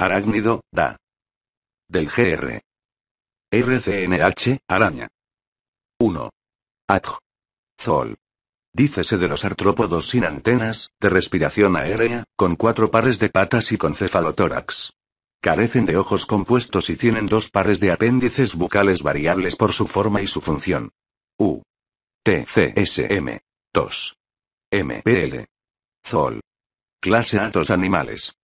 Arácnido, da. Del GR. RCNH, araña. 1. Adj. Zol. Dícese de los artrópodos sin antenas, de respiración aérea, con cuatro pares de patas y con cefalotórax. Carecen de ojos compuestos y tienen dos pares de apéndices bucales variables por su forma y su función. U. TCSM. 2. MPL. Zol. Clase dos Animales.